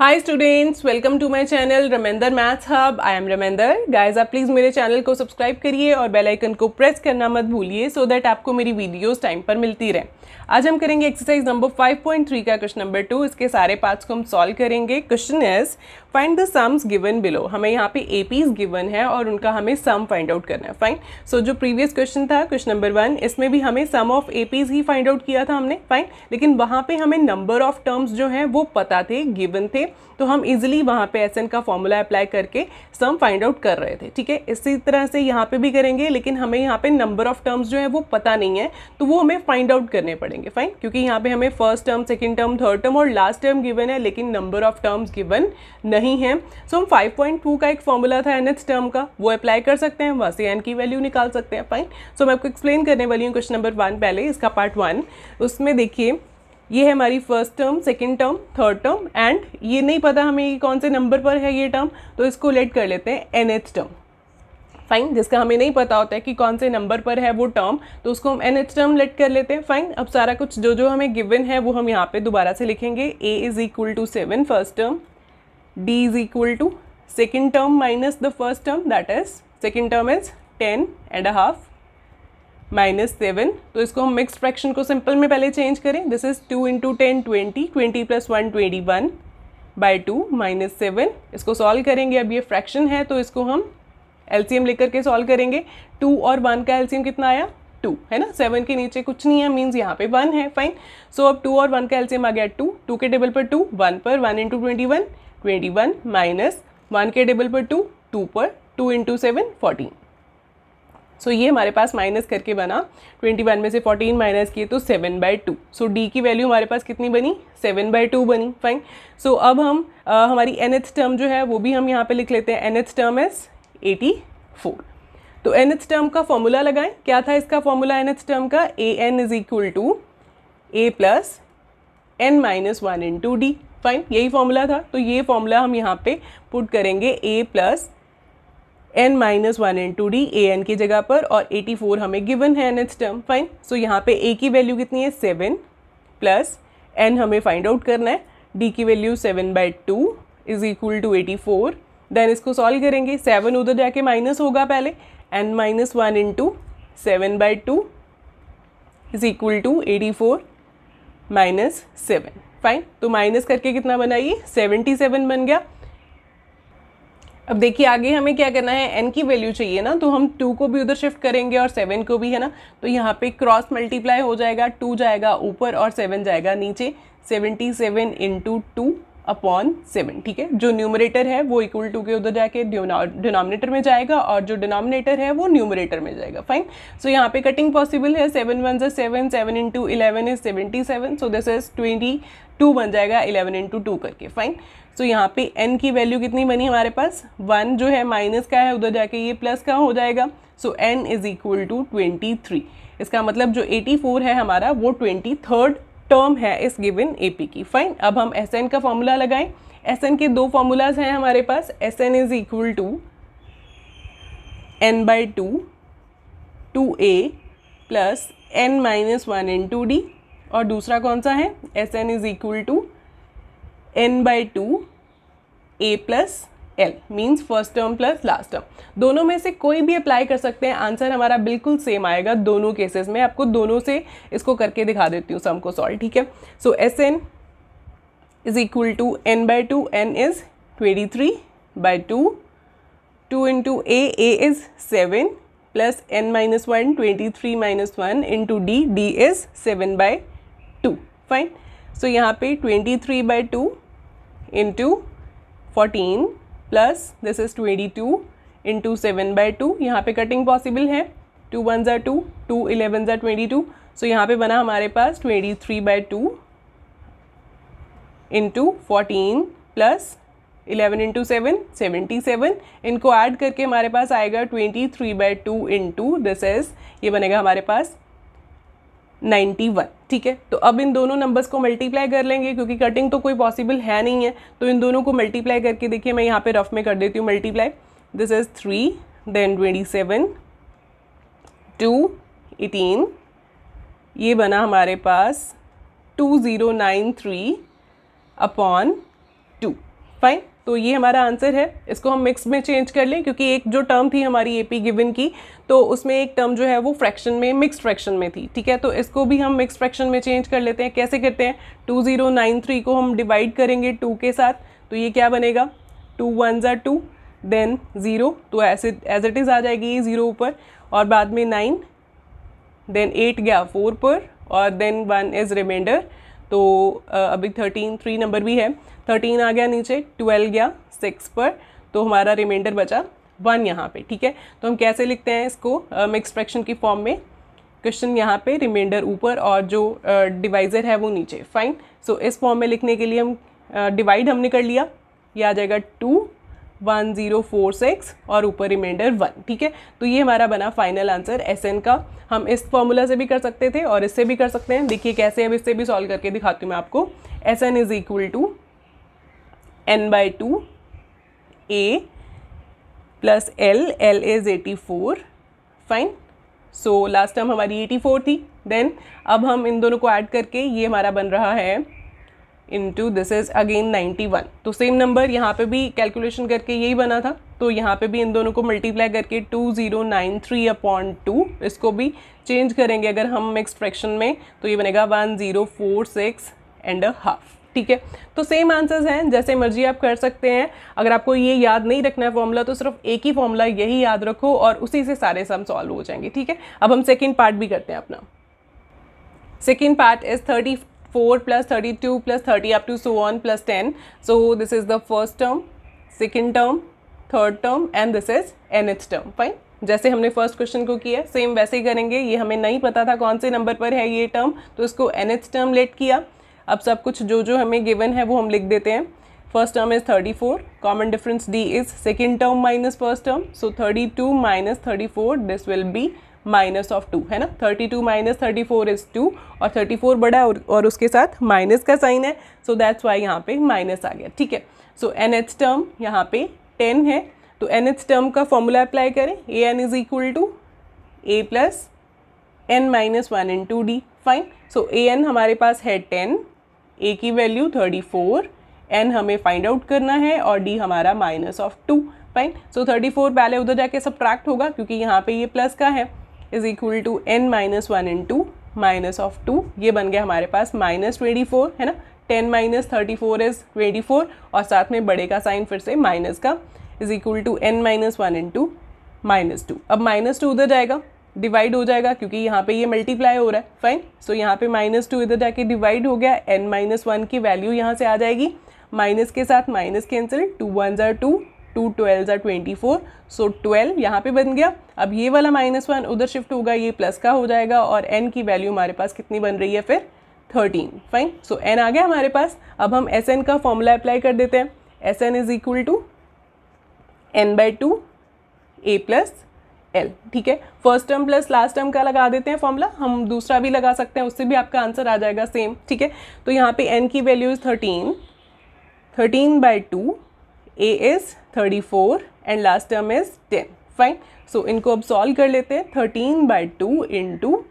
Hi students welcome to my channel Ramender maths hub I am Ramender guys आप please मेरे channel को subscribe करिए और बेल आइकन को प्रेस करना मत भूलिए सो दैट आपको मेरी वीडियोस टाइम पर मिलती रहे आज हम करेंगे एक्सरसाइज नंबर 5.3 का क्वेश्चन नंबर टू इसके सारे पार्ट्स को हम सॉल्व करेंगे question is find the sums given below हमें यहाँ पे ए गिवन है और उनका हमें सम फाइंड आउट करना है फाइन सो so, जो प्रीवियस क्वेश्चन था क्वेश्चन नंबर वन इसमें भी हमें सम ऑफ ए ही फाइंड आउट किया था हमने फाइन लेकिन वहाँ पर हमें नंबर ऑफ टर्म्स जो हैं वो पता थे गिवन थे तो हम इजिली वहाँ पे एस का फॉर्मूला अप्लाई करके सम फाइंड आउट कर रहे थे ठीक है इसी तरह से यहाँ पे भी करेंगे लेकिन हमें यहाँ पे नंबर ऑफ टर्म्स जो है वो पता नहीं है तो वो हमें फाइंड आउट करने पड़ेंगे फाइन क्योंकि यहाँ पे हमें first term second term third term और लास्ट टर्म गिवन है लेकिन नंबर ऑफ टर्म्स गिवन नहीं है सो हम फाइव पॉइंट टू का एक फॉर्मूला था एन टर्म का वो अप्लाई कर सकते हैं वहाँ से एन की वैल्यू निकाल सकते हैं फाइन सो so, मैं आपको एक्सप्लेन करने वाली हूँ क्वेश्चन नंबर वन पहले इसका पार्ट वन उसमें देखिए ये है हमारी first term second term third term and ये नहीं पता हमें कौन से नंबर पर है ये टर्म तो इसको लेट कर लेते हैं एन एच टर्म फाइन जिसका हमें नहीं पता होता है कि कौन से नंबर पर है वो टर्म तो उसको हम एन एच टर्म लेट कर लेते हैं फाइन अब सारा कुछ जो जो हमें गिवन है वो हम यहाँ पे दोबारा से लिखेंगे A is equal to seven first term D is equal to second term minus the first term that is second term is ten and half minus seven तो इसको हम मिक्स फ्रैक्शन को सिंपल में पहले चेंज करें this is two into ten twenty twenty plus one twenty one by two minus seven इसको solve करेंगे अब ये फ्रैक्शन है तो इसको हम एलसीएम लेकर के सॉल्व करेंगे टू और वन का एलसीएम कितना आया टू है ना सेवन के नीचे कुछ नहीं है मीन्स यहाँ पे वन है फाइन सो so, अब टू और वन का एल्सियम आ गया टू टू के टेबल पर टू वन पर one into twenty one twenty one minus one के टेबल पर टू टू पर two into seven fourteen so so, ये हमारे पास माइनस करके बना 21 में से 14 माइनस किए तो 7 बाई टू सो डी की वैल्यू हमारे पास कितनी बनी 7 बाई टू बनी फाइन सो so, अब हम आ, हमारी एनथ टर्म जो है वो भी हम यहाँ पे लिख लेते हैं एनथ टर्म एस 84 तो एनथ टर्म का फॉर्मूला लगाएं क्या था इसका फॉर्मूला एनथ टर्म का A N is equal to A plus N minus one into D fine यही फॉर्मूला था तो ये फॉर्मूला हम यहाँ पे पुट करेंगे A plus N minus one N to into D A N जगह पर और एटी फोर हमें गिवन है nth term fine so यहाँ पे ए की वैल्यू कितनी है सेवन प्लस एन हमें फाइंड आउट करना है डी की value seven by two is equal to eighty four then इसको सॉल्व करेंगे सेवन उधर जाके माइनस होगा पहले N minus one into seven by two is equal to eighty four minus seven fine तो माइनस करके कितना बनाइए सेवेंटी सेवन बन गया अब देखिए आगे हमें क्या करना है एन की वैल्यू चाहिए ना तो हम टू को भी उधर शिफ्ट करेंगे और सेवन को भी है ना तो यहाँ पे क्रॉस मल्टीप्लाई हो जाएगा टू जाएगा ऊपर और सेवन जाएगा नीचे seventy seven into two upon seven ठीक है जो न्यूमरेटर है वो इक्वल टू के उधर जाके डिनोमिनेटर में जाएगा और जो डिनोमिनेटर है वो न्यूमरेटर में जाएगा फाइन सो so, यहाँ पे कटिंग पॉसिबल है सेवन वन जो seven seven into eleven is seventy seven so this is twenty two बन जाएगा इलेवन इंटू टू करके फाइन सो तो यहाँ पे n की वैल्यू कितनी बनी हमारे पास वन जो है माइनस का है उधर जाके ये प्लस का हो जाएगा so n is equal to twenty three इसका मतलब जो एटी फोर है हमारा वो ट्वेंटी थर्ड टर्म है इस गिवन ए पी की फाइन अब हम एस एन का फॉर्मूला लगाएं एस एन के दो फॉर्मूलाज हैं हमारे पास S N is equal to N by two two A plus N minus one N to D और दूसरा कौन सा है S N is equal to N by two A plus L means first term plus last term दोनों में से कोई भी अप्लाई कर सकते हैं आंसर हमारा बिल्कुल सेम आएगा दोनों केसेस में आपको दोनों से इसको करके दिखा देती हूँ सम को सॉल्व ठीक है so S N is equal to N by two N is twenty three by two two into A A is seven plus N minus one twenty three minus one into D D is seven by two fine so so, यहाँ पे twenty three by two into fourteen plus this is twenty two into seven by two यहाँ पर cutting possible है two one ज़ा two to eleven ज़ा twenty two so यहाँ पर बना हमारे पास twenty three by two into fourteen plus eleven into seven seventy seven इनको ऐड करके हमारे पास आएगा twenty three by two into this is ये बनेगा हमारे पास 91 ठीक है तो अब इन दोनों नंबर्स को मल्टीप्लाई कर लेंगे क्योंकि कटिंग तो कोई पॉसिबल है नहीं है तो इन दोनों को मल्टीप्लाई करके देखिए मैं यहाँ पे रफ में कर देती हूँ multiply this is three then twenty seven two eighteen ये बना हमारे पास two zero nine three upon two fine तो ये हमारा आंसर है इसको हम मिक्स में चेंज कर लें क्योंकि एक जो टर्म थी हमारी ए पी गिवन की तो उसमें एक टर्म जो है वो फ्रैक्शन में मिक्स फ्रैक्शन में थी ठीक है तो इसको भी हम मिक्स फ्रैक्शन में चेंज कर लेते हैं कैसे करते हैं टू ज़ीरो नाइन थ्री को हम डिवाइड करेंगे टू के साथ तो ये क्या बनेगा टू वन ज़ा टू देन ज़ीरो तो ऐसे एज इट इज़ आ जाएगी ये ज़ीरो ऊपर और बाद में नाइन देन एट गया फोर पर और देन वन इज़ रिमाइंडर तो अभी थर्टीन थ्री नंबर भी है थर्टीन आ गया नीचे ट्वेल्व गया सिक्स पर तो हमारा रिमाइंडर बचा वन यहाँ पे ठीक है तो हम कैसे लिखते हैं इसको मिक्स फ्रैक्शन की फॉर्म में क्वेश्चन यहाँ पे रिमाइंडर ऊपर और जो डिवाइज़र है वो नीचे फाइन सो so, इस फॉर्म में लिखने के लिए हम डिवाइड हमने कर लिया ये आ जाएगा two one zero four six और ऊपर रिमाइंडर वन ठीक है तो ये हमारा बना फाइनल आंसर एस एन का हम इस फॉर्मूला से भी कर सकते थे और इससे भी कर सकते हैं देखिए कैसे अब इससे भी सॉल्व करके दिखाती हूँ मैं आपको S N is equal to N by two A plus L L is eighty four fine so last term हमारी एटी फोर थी देन अब हम इन दोनों को ऐड करके ये हमारा बन रहा है इंटू दिस इज़ अगेन 91 तो सेम नंबर यहाँ पे भी कैलकुलेशन करके यही बना था तो यहाँ पे भी इन दोनों को मल्टीप्लाई करके 2093 zero nine three upon two इसको भी चेंज करेंगे अगर हम मिक्स फ्रैक्शन में तो ये बनेगा one zero four six and a half ठीक है तो सेम आंसर्स हैं जैसे मर्जी आप कर सकते हैं अगर आपको ये याद नहीं रखना है फॉर्मूला तो सिर्फ एक ही फॉर्मूला यही याद रखो और उसी से सारे सम सॉल्व हो जाएंगे ठीक है अब हम सेकेंड पार्ट भी करते हैं अपना second part is thirty four 4 plus 32 plus 30 up to so on plus 10. So this is the first term, second term, third term and this is nth term Fine. जैसे हमने फर्स्ट क्वेश्चन को किया same वैसे ही करेंगे ये हमें नहीं पता था कौन से नंबर पर है ये टर्म तो इसको nth टर्म लेट किया अब सब कुछ जो जो हमें गिवन है वो हम लिख देते हैं first term is thirty four common difference D is second term minus first term so thirty two minus thirty four this will be minus of two है ना thirty two minus thirty four is two और thirty four बड़ा है और, और उसके साथ minus का साइन है सो दैट्स वाई यहाँ पे माइनस आ गया ठीक है सो एन एच टर्म यहाँ पे टेन है तो एन एच टर्म का फॉर्मूला अप्लाई करें A N is equal to A plus N minus one into D fine so A N हमारे पास है टेन ए की वैल्यू थर्टी फोर एन हमें फाइंड आउट करना है और डी हमारा minus of two fine so thirty four पहले उधर जाके सब्ट्रैक्ट होगा क्योंकि यहाँ पे ये प्लस का है is equal to N minus one into minus of two ये बन गया हमारे पास माइनस ट्वेंटी फोर है ना ten minus thirty four is twenty four और साथ में बड़े का साइन फिर से माइनस का is equal to N minus one into minus two अब माइनस टू उधर जाएगा डिवाइड हो जाएगा क्योंकि यहाँ पे ये मल्टीप्लाई हो रहा है फाइन सो so, यहाँ पे माइनस टू इधर जाके डिवाइड हो गया एन माइनस वन की वैल्यू यहाँ से आ जाएगी माइनस के साथ माइनस कैंसिल टू वन ज़ार two two twelve are twenty four so twelve यहाँ पे बन गया अब ये वाला माइनस वन उधर शिफ्ट होगा ये प्लस का हो जाएगा और एन की वैल्यू हमारे पास कितनी बन रही है फिर थर्टीन फाइन सो एन आ गया हमारे पास अब हम एस एन का फॉर्मूला अप्लाई कर देते हैं S N is equal to N by two A plus L ठीक है first term plus last term का लगा देते हैं फॉर्मूला हम दूसरा भी लगा सकते हैं उससे भी आपका आंसर आ जाएगा सेम ठीक है तो यहाँ पे एन की value is thirteen thirteen by two A is thirty four and last term is ten fine so इनको अब सॉल्व कर लेते हैं thirteen by two into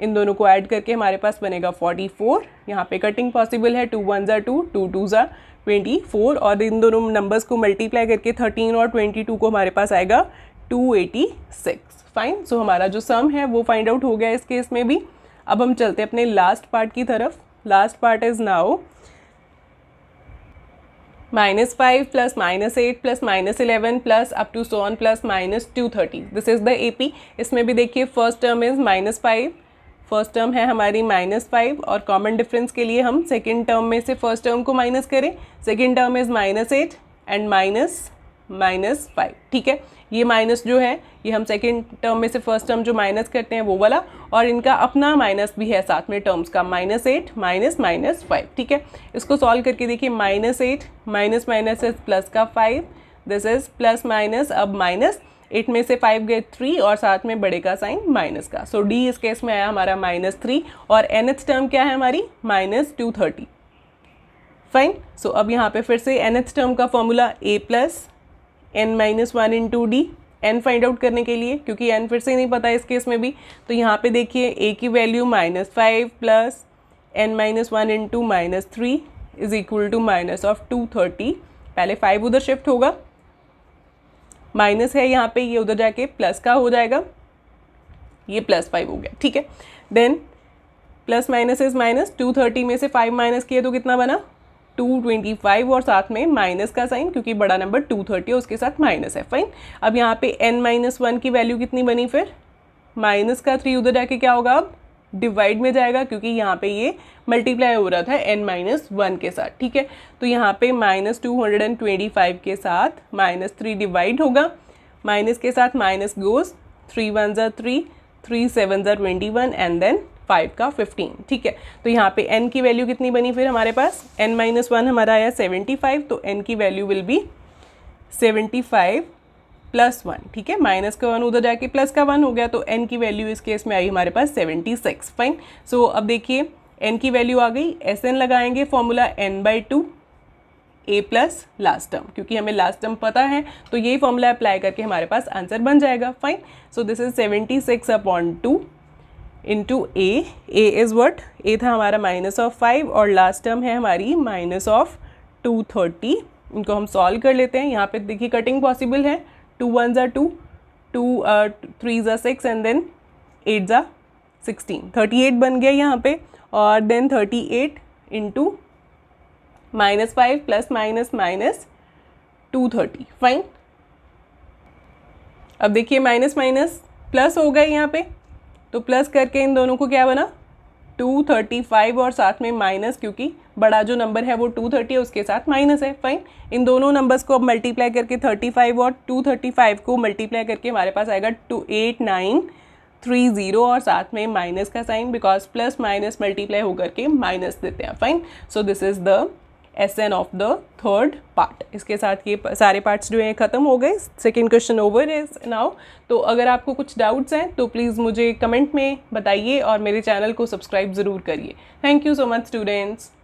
इन दोनों को ऐड करके हमारे पास बनेगा फोर्टी फोर यहाँ पे कटिंग पॉसिबल है टू वन ज़ा टू टू टू ज़ा ट्वेंटी फोर और इन दोनों नंबर्स को मल्टीप्लाई करके थर्टीन और ट्वेंटी टू को हमारे पास आएगा two eighty six fine so हमारा जो सम है वो फाइंड आउट हो गया इस केस में भी अब हम चलते हैं अपने लास्ट पार्ट की तरफ last part is now minus 5 plus minus 8 plus minus 11 plus up to so on plus minus 230 this is the AP इसमें भी देखिए first term is minus five first term है हमारी माइनस फाइव और common difference के लिए हम second term में से फर्स्ट टर्म को माइनस करें second term is minus eight and minus minus five ठीक है ये माइनस जो है ये हम सेकेंड टर्म में से फर्स्ट टर्म जो माइनस करते हैं वो वाला और इनका अपना माइनस भी है साथ में टर्म्स का minus eight minus minus five ठीक है इसको सॉल्व करके देखिए minus eight minus minus is plus का five this is plus minus अब माइनस एट में से फाइव गए थ्री और साथ में बड़े का साइन माइनस का सो so, डी इस केस में आया हमारा माइनस थ्री और एन टर्म क्या है हमारी minus two thirty fine so अब यहाँ पे फिर से एन टर्म का formula A plus N minus one into D N find out करने के लिए क्योंकि एन फिर से नहीं पता है इस केस में भी तो यहाँ पे देखिए ए की value minus five plus N minus one into minus three is equal to minus of two thirty पहले फाइव उधर शिफ्ट होगा माइनस है यहाँ पे ये उधर जाके प्लस का हो जाएगा ये प्लस फाइव हो गया ठीक है then plus minus is minus two thirty में से फाइव माइनस किए तो कितना बना 225 और साथ में माइनस का साइन क्योंकि बड़ा नंबर 230 है उसके साथ माइनस है फाइन अब यहाँ पे n माइनस वन की वैल्यू कितनी बनी फिर माइनस का थ्री उधर जाके क्या होगा अब डिवाइड में जाएगा क्योंकि यहाँ पे ये मल्टीप्लाई हो रहा था एन माइनस वन के साथ ठीक है तो यहाँ पे minus two hundred and twenty five के साथ माइनस थ्री डिवाइड होगा माइनस के साथ माइनस गोज थ्री वन ज़ा थ्री थ्री सेवन ज़ा twenty one and then five का फिफ्टीन ठीक है तो यहाँ पे एन की वैल्यू कितनी बनी फिर हमारे पास एन माइनस वन हमारा आया सेवेंटी फाइव तो एन की value will be seventy five plus one ठीक है माइनस का वन उधर जाके प्लस का वन हो गया तो एन की वैल्यू इस केस में आई हमारे पास सेवेंटी सिक्स फाइन सो अब देखिए एन की वैल्यू आ गई एस एन लगाएंगे formula N by two A plus last term क्योंकि हमें लास्ट टर्म पता है तो यही फॉर्मूला अप्लाई करके हमारे पास आंसर बन जाएगा fine so this is seventy six upon two into A A is what A था हमारा माइनस ऑफ फाइव और लास्ट टर्म है हमारी माइनस ऑफ टू थर्टी इनको हम सॉल्व कर लेते हैं यहाँ पे देखिए कटिंग पॉसिबल है टू वन ज़ा टू टू थ्री ज़ा सिक्स एंड देन एट ज़ा सिक्सटीन थर्टी एट बन गया यहाँ पे और then thirty eight into minus five plus minus minus two thirty fine अब देखिए माइनस माइनस प्लस हो गए यहाँ पे तो प्लस करके इन दोनों को क्या बना टू थर्टी फाइव और साथ में माइनस क्योंकि बड़ा जो नंबर है वो टू थर्टी है उसके साथ माइनस है फाइन इन दोनों नंबर्स को अब मल्टीप्लाई करके थर्टी फाइव और टू थर्टी फाइव को मल्टीप्लाई करके हमारे पास आएगा two eight nine three zero और साथ में माइनस का sign because plus minus multiply होकर के माइनस देते हैं fine so this is the S N of the third part इसके साथ ये सारे पार्ट्स जो हैं ख़त्म हो गए second question over is now तो अगर आपको कुछ डाउट्स हैं तो प्लीज़ मुझे कमेंट में बताइए और मेरे चैनल को सब्सक्राइब ज़रूर करिए thank you so much students